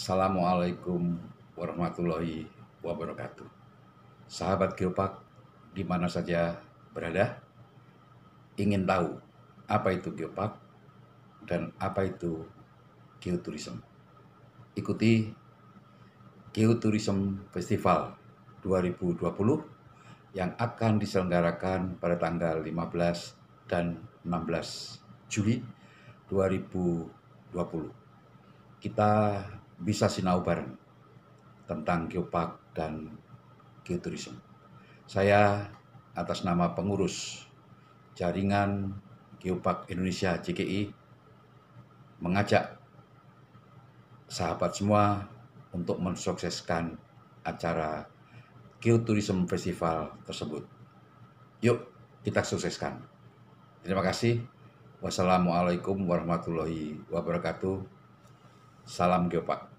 Assalamualaikum warahmatullahi wabarakatuh. Sahabat geopark di mana saja berada, ingin tahu apa itu geopark dan apa itu geoturism. Ikuti Geoturism Festival 2020 yang akan diselenggarakan pada tanggal 15 dan 16 Juli 2020. Kita bisa sinau bareng tentang geopark dan geoturism. Saya atas nama pengurus Jaringan Geopark Indonesia JKI mengajak sahabat semua untuk mensukseskan acara Geoturism Festival tersebut. Yuk, kita sukseskan. Terima kasih. Wassalamualaikum warahmatullahi wabarakatuh. Salam Geopak.